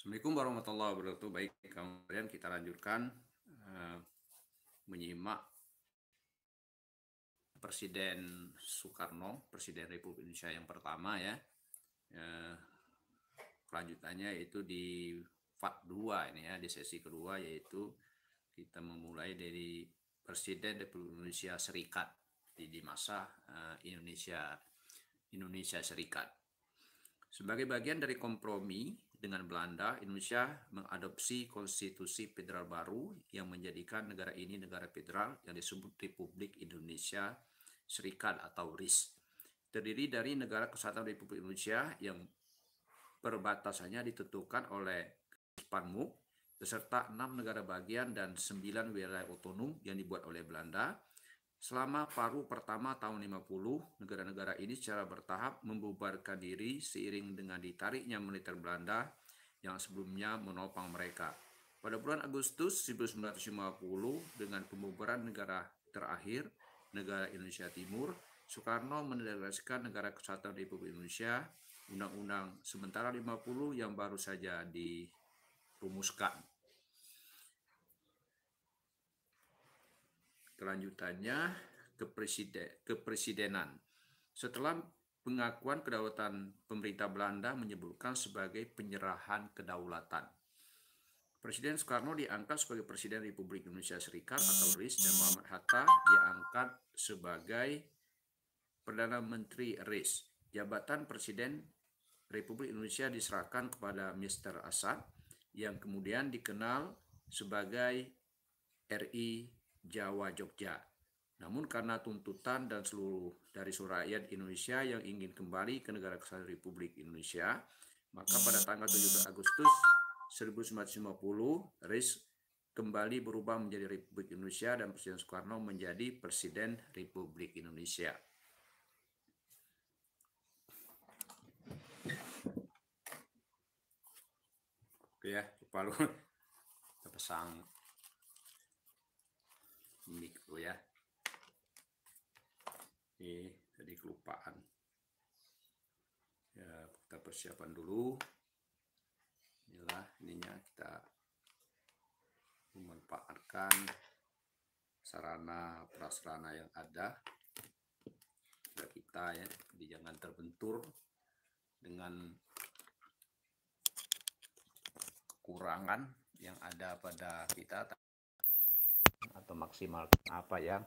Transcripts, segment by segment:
Assalamualaikum warahmatullahi wabarakatuh. Baik, kemudian kita lanjutkan uh, menyimak Presiden Soekarno, Presiden Republik Indonesia yang pertama ya. Uh, kelanjutannya itu di FAT 2 ini ya, di sesi kedua yaitu kita memulai dari Presiden Republik Indonesia Serikat di, di masa uh, Indonesia Indonesia Serikat. Sebagai bagian dari kompromi dengan Belanda, Indonesia mengadopsi konstitusi federal baru yang menjadikan negara ini negara federal yang disebut Republik Indonesia Serikat atau RIS. Terdiri dari negara kesatuan Republik Indonesia yang perbatasannya ditentukan oleh Panmuk beserta enam negara bagian dan sembilan wilayah otonom yang dibuat oleh Belanda Selama paruh pertama tahun 50, negara-negara ini secara bertahap membubarkan diri seiring dengan ditariknya militer Belanda yang sebelumnya menopang mereka. Pada bulan Agustus 1950, dengan pembubaran negara terakhir, negara Indonesia Timur, Soekarno mendeklarasikan Negara Kesatuan Republik Indonesia, Undang-Undang Sementara 50 yang baru saja dirumuskan. Kelanjutannya kepresidenan. Setelah pengakuan kedaulatan pemerintah Belanda menyebutkan sebagai penyerahan kedaulatan. Presiden Soekarno diangkat sebagai Presiden Republik Indonesia Serikat atau RIS dan Muhammad Hatta diangkat sebagai Perdana Menteri RIS. Jabatan Presiden Republik Indonesia diserahkan kepada Mr. Asad yang kemudian dikenal sebagai RI Jawa Jogja. Namun karena tuntutan dan seluruh dari seluruh rakyat Indonesia yang ingin kembali ke negara kesatuan Republik Indonesia, maka pada tanggal 17 Agustus 1950, RIS kembali berubah menjadi Republik Indonesia dan Presiden Soekarno menjadi Presiden Republik Indonesia. Oke ya, lupa lu. Kita pasang mic tuh ya. Ini tadi kelupaan. Ya, kita persiapan dulu. Inilah ininya kita memanfaatkan sarana prasarana yang ada kita, kita ya jadi jangan terbentur dengan kekurangan yang ada pada kita atau maksimalkan apa yang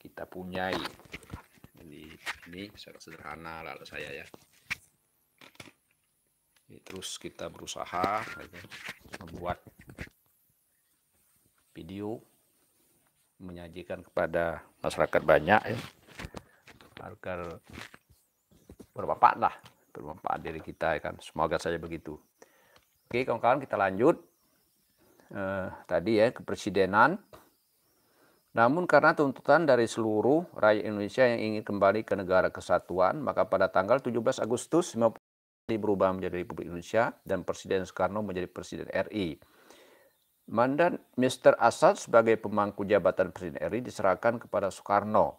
kita punyai. ini ini secara sederhana lalu saya ya. ini terus kita berusaha membuat video menyajikan kepada masyarakat banyak ya agar bermanfaat lah bermanfaat diri kita ya kan semoga saja begitu oke kawan-kawan kita lanjut eh, tadi ya kepresidenan. Namun karena tuntutan dari seluruh rakyat Indonesia yang ingin kembali ke negara kesatuan, maka pada tanggal 17 Agustus 1950 berubah menjadi Republik Indonesia dan Presiden Soekarno menjadi Presiden RI. Mandat Mr. Assad sebagai pemangku jabatan Presiden RI diserahkan kepada Soekarno.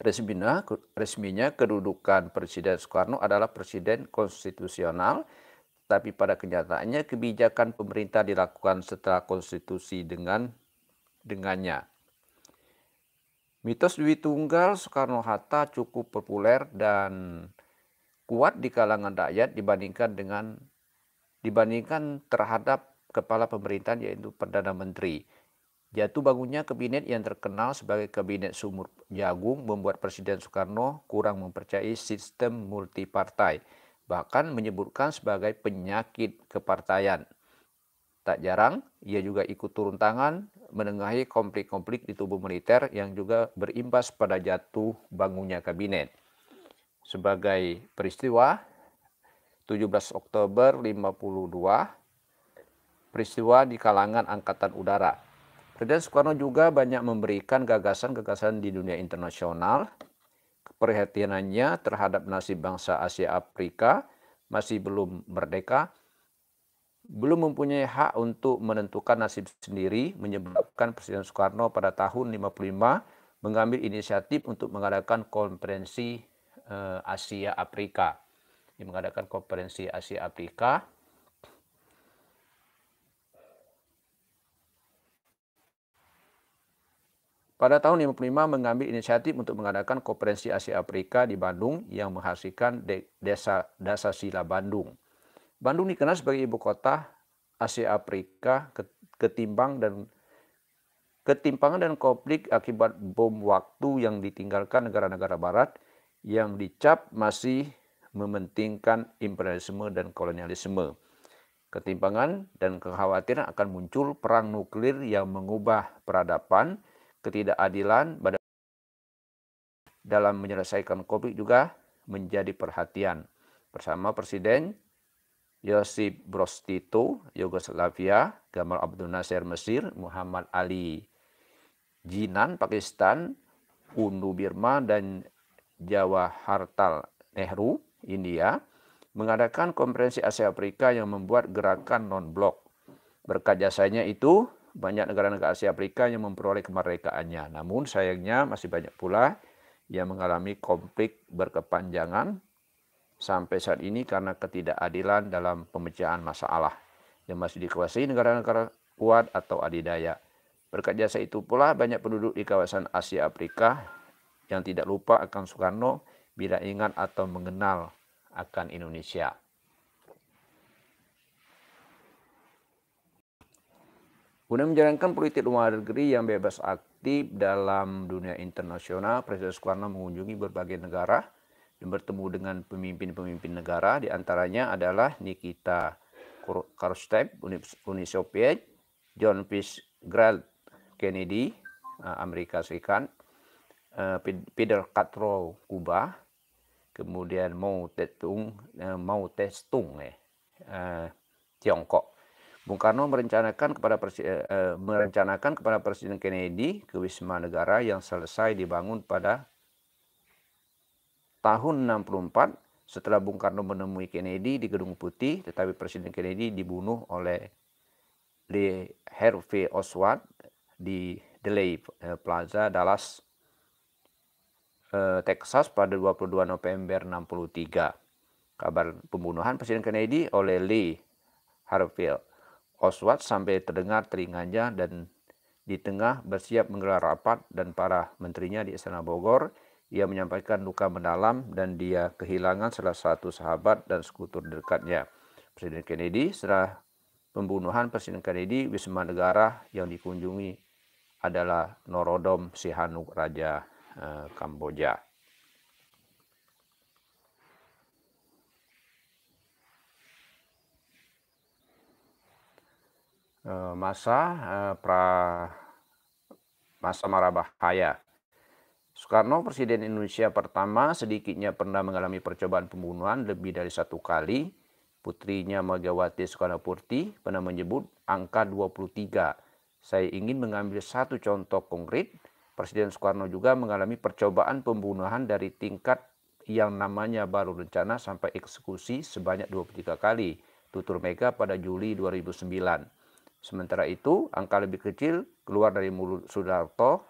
Resminya, resminya kedudukan Presiden Soekarno adalah Presiden konstitusional tapi pada kenyataannya kebijakan pemerintah dilakukan setelah konstitusi dengan dengannya. Mitos Dwi Tunggal Soekarno-Hatta cukup populer dan kuat di kalangan rakyat dibandingkan dengan dibandingkan terhadap kepala pemerintahan yaitu Perdana Menteri. Jatuh bangunnya kabinet yang terkenal sebagai kabinet sumur jagung membuat Presiden Soekarno kurang mempercayai sistem multipartai bahkan menyebutkan sebagai penyakit kepartaian. Tak jarang, ia juga ikut turun tangan menengahi konflik-konflik di tubuh militer yang juga berimbas pada jatuh bangunnya kabinet. Sebagai peristiwa 17 Oktober 52, peristiwa di kalangan Angkatan Udara. Presiden Soekarno juga banyak memberikan gagasan-gagasan di dunia internasional keprihatinannya terhadap nasib bangsa Asia Afrika masih belum merdeka, belum mempunyai hak untuk menentukan nasib sendiri menyebabkan Presiden Soekarno pada tahun 55 mengambil inisiatif untuk mengadakan konferensi eh, Asia Afrika. Dia mengadakan konferensi Asia Afrika Pada tahun 55 mengambil inisiatif untuk mengadakan konferensi Asia Afrika di Bandung yang menghasilkan de desa Sila Bandung. Bandung dikenal sebagai ibu kota Asia Afrika ketimbang dan ketimpangan dan konflik akibat bom waktu yang ditinggalkan negara-negara barat yang dicap masih mementingkan imperialisme dan kolonialisme. Ketimpangan dan kekhawatiran akan muncul perang nuklir yang mengubah peradaban ketidakadilan pada dalam menyelesaikan COVID juga menjadi perhatian bersama Presiden Yosip Brostito, Tito Yugoslavia, Gamal Abdul Nasir Mesir, Muhammad Ali Jinan Pakistan, Undu Birma dan Jawa Hartal Nehru India mengadakan konferensi Asia Afrika yang membuat gerakan non-blok. Berkat jasanya itu, banyak negara-negara Asia Afrika yang memperoleh kemerdekaannya. Namun sayangnya masih banyak pula yang mengalami konflik berkepanjangan sampai saat ini karena ketidakadilan dalam pemecahan masalah yang masih dikuasai negara-negara kuat atau adidaya. Berkat jasa itu pula banyak penduduk di kawasan Asia Afrika yang tidak lupa akan Soekarno bila ingat atau mengenal akan Indonesia. Guna menjalankan politik luar negeri yang bebas aktif dalam dunia internasional, Presiden Soekarno mengunjungi berbagai negara dan bertemu dengan pemimpin-pemimpin negara, di antaranya adalah Nikita Khrushchev Uni Soviet, John Fitzgerald Kennedy eh, Amerika Serikat, eh, Peter Castro Kuba, kemudian Mao Tse Tung, eh, Mao Tse Tung eh, Tiongkok. Bung Karno merencanakan kepada presiden, eh, eh, merencanakan kepada Presiden Kennedy ke Wisma Negara yang selesai dibangun pada tahun 64 setelah Bung Karno menemui Kennedy di Gedung Putih, tetapi Presiden Kennedy dibunuh oleh Lee Harvey Oswald di Delay eh, Plaza, Dallas, eh, Texas pada 22 November 63. Kabar pembunuhan Presiden Kennedy oleh Lee Harvey Oswald sampai terdengar telinganya dan di tengah bersiap menggelar rapat dan para menterinya di Istana Bogor, ia menyampaikan luka mendalam dan dia kehilangan salah satu sahabat dan sekutu dekatnya. Presiden Kennedy setelah pembunuhan Presiden Kennedy, Wisma Negara yang dikunjungi adalah Norodom Sihanouk Raja eh, Kamboja. Eh, masa eh, pra masa marabahaya. Soekarno Presiden Indonesia pertama sedikitnya pernah mengalami percobaan pembunuhan lebih dari satu kali. Putrinya Megawati Soekarnoputri pernah menyebut angka 23. Saya ingin mengambil satu contoh konkret. Presiden Soekarno juga mengalami percobaan pembunuhan dari tingkat yang namanya baru rencana sampai eksekusi sebanyak 23 kali. Tutur Mega pada Juli 2009. Sementara itu, angka lebih kecil keluar dari mulut Sudarto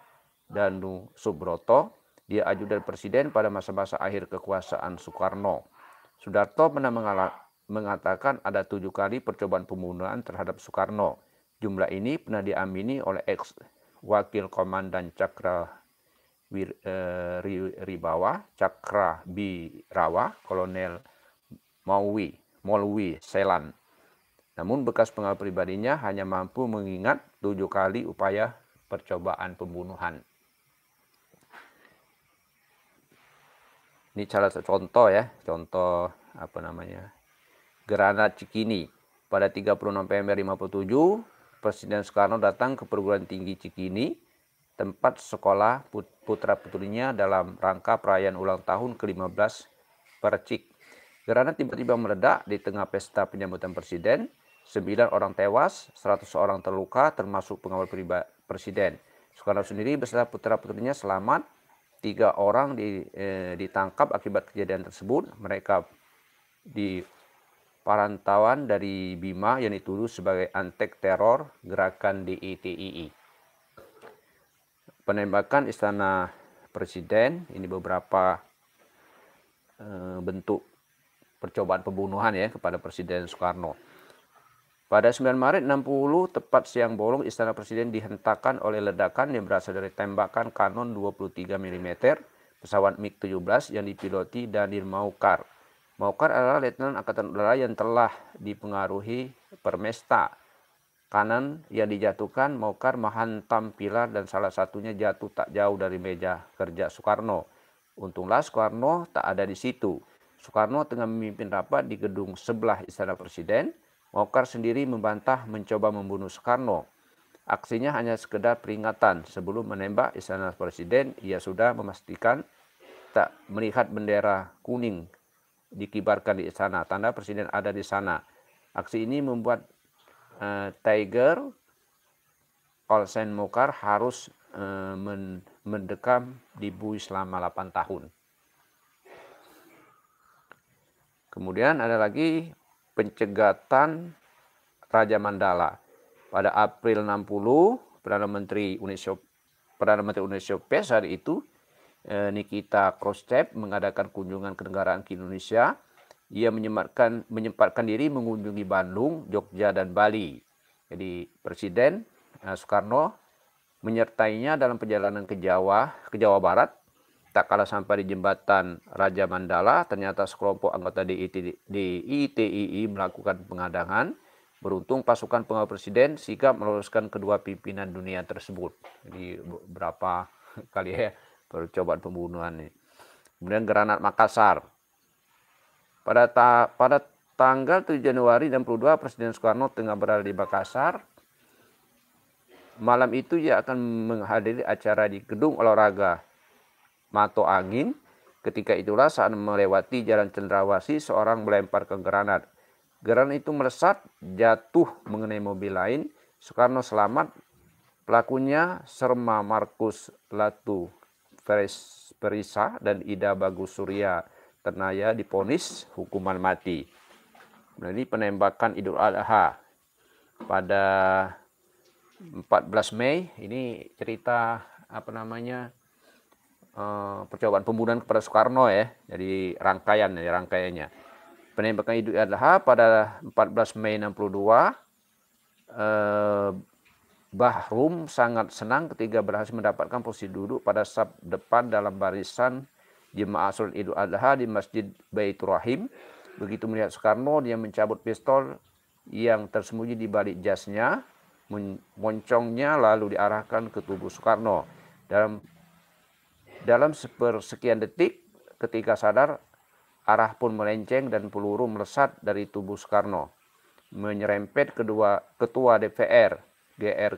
dan Subroto. Dia ajudan presiden pada masa-masa akhir kekuasaan Soekarno. Sudarto pernah mengatakan ada tujuh kali percobaan pembunuhan terhadap Soekarno. Jumlah ini pernah diamini oleh ex wakil komandan Cakra Wir, eh, Ribawa, Cakra Birawa, Kolonel Maui, Molwi Selan namun bekas pengalaman pribadinya hanya mampu mengingat tujuh kali upaya percobaan pembunuhan. Ini salah satu contoh ya, contoh apa namanya, Granat Cikini. Pada 30 November 57, Presiden Soekarno datang ke perguruan tinggi Cikini, tempat sekolah putra-putrinya dalam rangka perayaan ulang tahun ke-15 Percik. Granat tiba-tiba meledak di tengah pesta penyambutan presiden 9 orang tewas, 100 orang terluka termasuk pengawal pribadi presiden. Soekarno sendiri beserta putra-putrinya selamat. Tiga orang di, eh, ditangkap akibat kejadian tersebut. Mereka di parantauan dari Bima yang dituduh sebagai antek teror gerakan DITII. E Penembakan istana presiden ini beberapa eh, bentuk percobaan pembunuhan ya kepada Presiden Soekarno. Pada 9 Maret 60, tepat siang bolong, istana presiden dihentakkan oleh ledakan yang berasal dari tembakan kanon 23 mm pesawat MiG-17 yang dipiloti Danir Maukar. Maukar adalah letnan angkatan udara yang telah dipengaruhi Permesta. Kanan yang dijatuhkan, Maukar menghantam pilar dan salah satunya jatuh tak jauh dari meja kerja Soekarno. Untunglah Soekarno tak ada di situ. Soekarno tengah memimpin rapat di gedung sebelah istana presiden Mokar sendiri membantah mencoba membunuh Soekarno. Aksinya hanya sekedar peringatan. Sebelum menembak istana presiden, ia sudah memastikan tak melihat bendera kuning dikibarkan di istana. Tanda presiden ada di sana. Aksi ini membuat uh, Tiger Olsen Mokar harus uh, mendekam di bui selama 8 tahun. Kemudian ada lagi pencegatan Raja Mandala. Pada April 60, Perdana Menteri Uni Soviet Perdana Menteri Uni Soviet saat itu eh, Nikita Khrushchev mengadakan kunjungan ke kenegaraan ke Indonesia. Ia menyempatkan, menyempatkan diri mengunjungi Bandung, Jogja, dan Bali. Jadi Presiden eh, Soekarno menyertainya dalam perjalanan ke Jawa, ke Jawa Barat Tak kalah sampai di jembatan Raja Mandala, ternyata sekelompok anggota DITII melakukan pengadangan. Beruntung pasukan pengawal presiden sikap meloloskan kedua pimpinan dunia tersebut. Jadi berapa kali ya percobaan pembunuhan ini. Kemudian Granat Makassar. Pada ta pada tanggal 7 Januari 62 Presiden Soekarno tengah berada di Makassar. Malam itu ia akan menghadiri acara di gedung olahraga mato angin. Ketika itulah saat melewati jalan cendrawasi, seorang melempar ke granat. Granat itu melesat, jatuh mengenai mobil lain. Soekarno selamat. Pelakunya Serma Markus Latu Perisa dan Ida Bagus Surya ternaya diponis hukuman mati. Nah, ini penembakan Idul Adha pada 14 Mei. Ini cerita apa namanya Eh, percobaan pembunuhan kepada Soekarno ya, jadi rangkaian ya rangkaiannya. Penembakan Idul Adha pada 14 Mei 62 eh, Bahrum sangat senang ketika berhasil mendapatkan posisi duduk pada sab depan dalam barisan jemaah sholat Idul Adha di Masjid Baitur Rahim. Begitu melihat Soekarno, dia mencabut pistol yang tersembunyi di balik jasnya, moncongnya lalu diarahkan ke tubuh Soekarno. Dalam dalam sepersekian detik ketika sadar, arah pun melenceng dan peluru melesat dari tubuh Soekarno. Menyerempet kedua ketua DPR, GR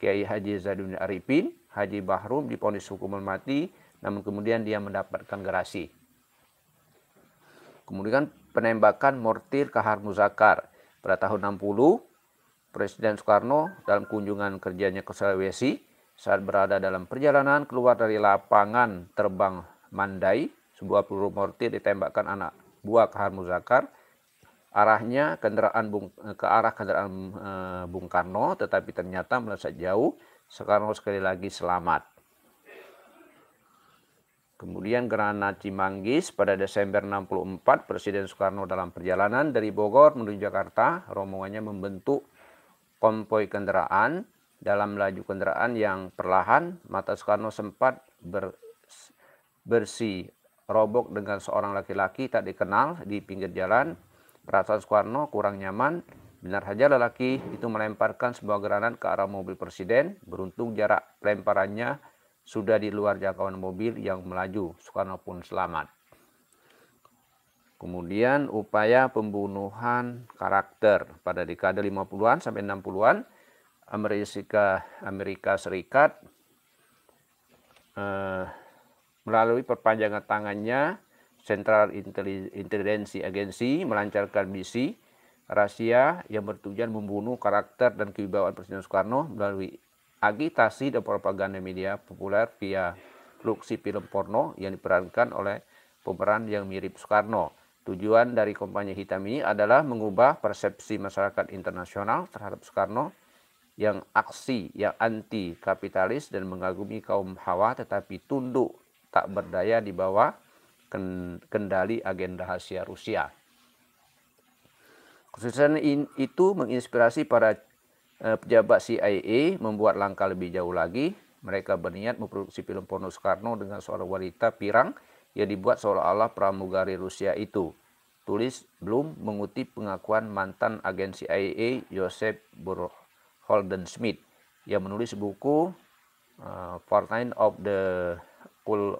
Kiai Haji Zadun Arifin, Haji Bahrum diponis hukuman mati, namun kemudian dia mendapatkan gerasi. Kemudian penembakan mortir ke Kahar Muzakar pada tahun 60, Presiden Soekarno dalam kunjungan kerjanya ke Sulawesi saat berada dalam perjalanan keluar dari lapangan terbang Mandai, sebuah peluru mortir ditembakkan anak buah Kahar Muzakar. Arahnya kendaraan bung, ke arah kendaraan e, Bung Karno, tetapi ternyata melesat jauh. Sekarang sekali lagi selamat. Kemudian Gerhana Cimanggis pada Desember 64 Presiden Soekarno dalam perjalanan dari Bogor menuju Jakarta rombongannya membentuk kompoi kendaraan dalam laju kendaraan yang perlahan, mata Soekarno sempat ber, bersih robok dengan seorang laki-laki tak dikenal di pinggir jalan. Perasaan Soekarno kurang nyaman. Benar saja lelaki itu melemparkan sebuah granat ke arah mobil presiden. Beruntung jarak lemparannya sudah di luar jangkauan mobil yang melaju. Soekarno pun selamat. Kemudian upaya pembunuhan karakter pada dekade 50-an sampai 60-an Amerika, Amerika Serikat eh, melalui perpanjangan tangannya Central Intelligence Agency melancarkan misi rahasia yang bertujuan membunuh karakter dan kewibawaan Presiden Soekarno melalui agitasi dan propaganda media populer via produksi film porno yang diperankan oleh pemeran yang mirip Soekarno. Tujuan dari Kompanya Hitam ini adalah mengubah persepsi masyarakat internasional terhadap Soekarno yang aksi, yang anti kapitalis dan mengagumi kaum hawa tetapi tunduk tak berdaya di bawah kendali agenda Asia Rusia. Kesuksesan itu menginspirasi para eh, pejabat CIA membuat langkah lebih jauh lagi. Mereka berniat memproduksi film porno Soekarno dengan seorang wanita pirang yang dibuat seolah-olah pramugari Rusia itu. Tulis belum mengutip pengakuan mantan agen CIA Joseph Borok. Holden Smith yang menulis buku uh, Fortnite of the Cool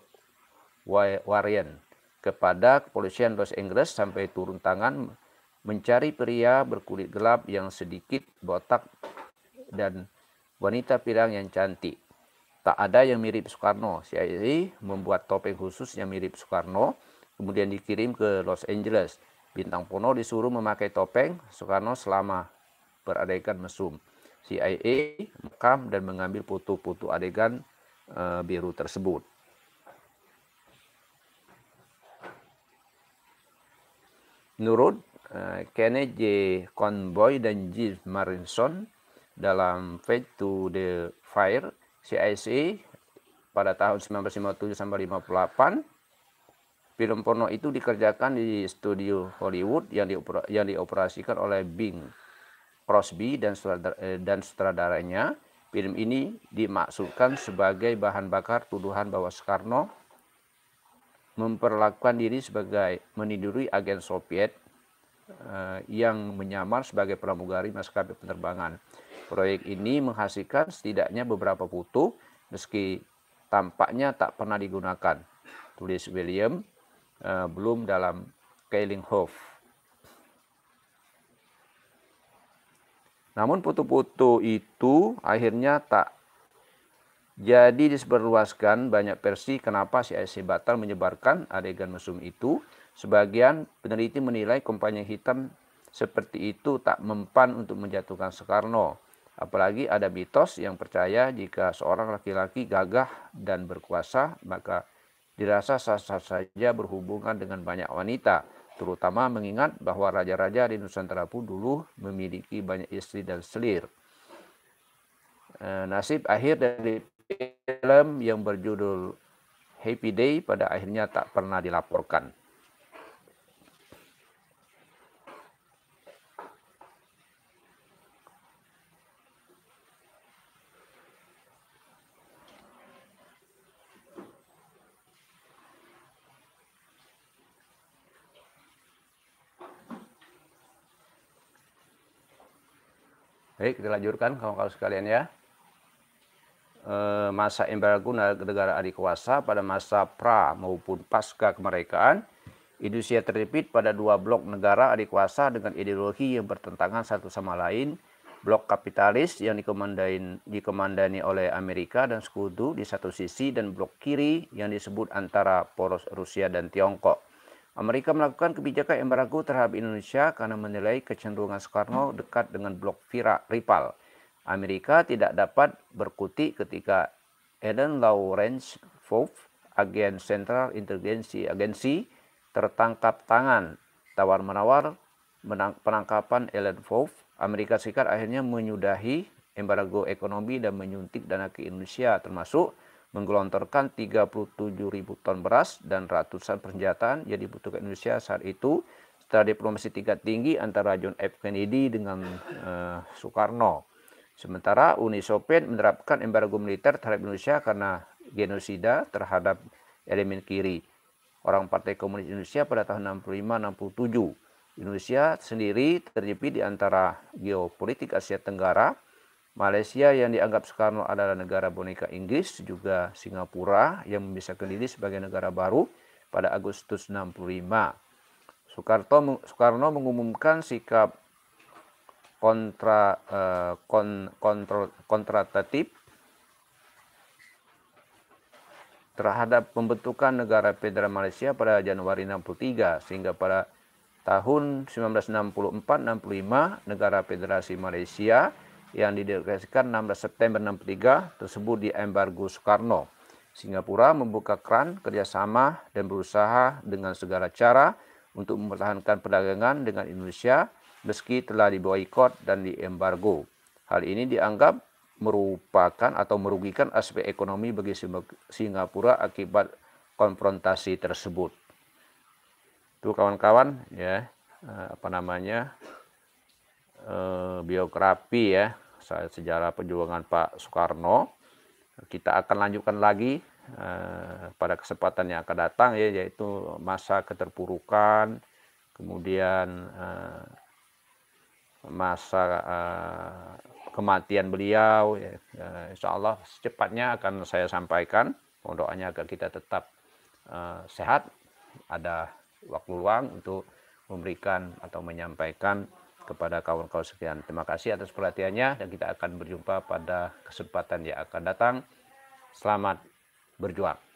Warrior kepada kepolisian Los Angeles sampai turun tangan mencari pria berkulit gelap yang sedikit botak dan wanita pirang yang cantik. Tak ada yang mirip Soekarno. CIA membuat topeng khusus yang mirip Soekarno, kemudian dikirim ke Los Angeles. Bintang Pono disuruh memakai topeng Soekarno selama berabaikan mesum. CIA merekam dan mengambil foto-foto adegan uh, biru tersebut. Menurut uh, Kenneth J. Conboy dan Jim Marinson dalam *Fate to the Fire, CIA pada tahun 1957 sampai 58 film porno itu dikerjakan di studio Hollywood yang, dioper yang dioperasikan oleh Bing Crosby dan eh, dan sutradaranya. Film ini dimaksudkan sebagai bahan bakar tuduhan bahwa Soekarno memperlakukan diri sebagai meniduri agen Soviet eh, yang menyamar sebagai pramugari maskapai penerbangan. Proyek ini menghasilkan setidaknya beberapa foto meski tampaknya tak pernah digunakan. Tulis William eh, belum dalam Keilinghoff. Namun putu-putu itu akhirnya tak jadi disebarluaskan banyak versi kenapa si AC batal menyebarkan adegan mesum itu. Sebagian peneliti menilai kampanye hitam seperti itu tak mempan untuk menjatuhkan Soekarno. Apalagi ada mitos yang percaya jika seorang laki-laki gagah dan berkuasa, maka dirasa sah-sah saja berhubungan dengan banyak wanita terutama mengingat bahwa raja-raja di Nusantara pun dulu memiliki banyak istri dan selir. Eh, nasib akhir dari film yang berjudul Happy Day pada akhirnya tak pernah dilaporkan. Baik, kita lanjutkan kalau kawan sekalian ya. E, masa embargo negara adik kuasa pada masa pra maupun pasca kemerdekaan, Indonesia terlipit pada dua blok negara adik kuasa dengan ideologi yang bertentangan satu sama lain, blok kapitalis yang dikemandain, dikomandani oleh Amerika dan sekutu di satu sisi dan blok kiri yang disebut antara poros Rusia dan Tiongkok. Amerika melakukan kebijakan embargo terhadap Indonesia karena menilai kecenderungan Soekarno dekat dengan blok Vira Ripal. Amerika tidak dapat berkutik ketika Eden Lawrence Fove, agen Central Intelligence Agency, tertangkap tangan. Tawar-menawar penangkapan Eden Fove, Amerika Serikat akhirnya menyudahi embargo ekonomi dan menyuntik dana ke Indonesia termasuk menggelontorkan 37 ribu ton beras dan ratusan persenjataan yang dibutuhkan Indonesia saat itu setelah diplomasi tingkat tinggi antara John F. Kennedy dengan uh, Soekarno. Sementara Uni Soviet menerapkan embargo militer terhadap Indonesia karena genosida terhadap elemen kiri. Orang Partai Komunis Indonesia pada tahun 65-67. Indonesia sendiri terjepit di antara geopolitik Asia Tenggara, Malaysia yang dianggap Soekarno adalah negara boneka Inggris, juga Singapura yang bisa diri sebagai negara baru pada Agustus 65. Soekarno, Soekarno mengumumkan sikap kontra eh, kon, kontrol, kontratatif terhadap pembentukan negara federal Malaysia pada Januari 63 sehingga pada tahun 1964-65 negara federasi Malaysia yang dideklarasikan 16 September 63 tersebut di embargo Soekarno. Singapura membuka keran kerjasama dan berusaha dengan segala cara untuk mempertahankan perdagangan dengan Indonesia meski telah diboikot dan diembargo. Hal ini dianggap merupakan atau merugikan aspek ekonomi bagi Singapura akibat konfrontasi tersebut. Itu kawan-kawan ya, eh, apa namanya? Eh, biografi ya sejarah perjuangan Pak Soekarno. Kita akan lanjutkan lagi eh, pada kesempatan yang akan datang ya yaitu masa keterpurukan, kemudian eh, masa eh, kematian beliau. Ya, eh, insya Allah secepatnya akan saya sampaikan. doanya agar kita tetap eh, sehat, ada waktu luang untuk memberikan atau menyampaikan kepada kawan-kawan sekian Terima kasih atas perhatiannya dan kita akan berjumpa pada kesempatan yang akan datang. Selamat berjuang.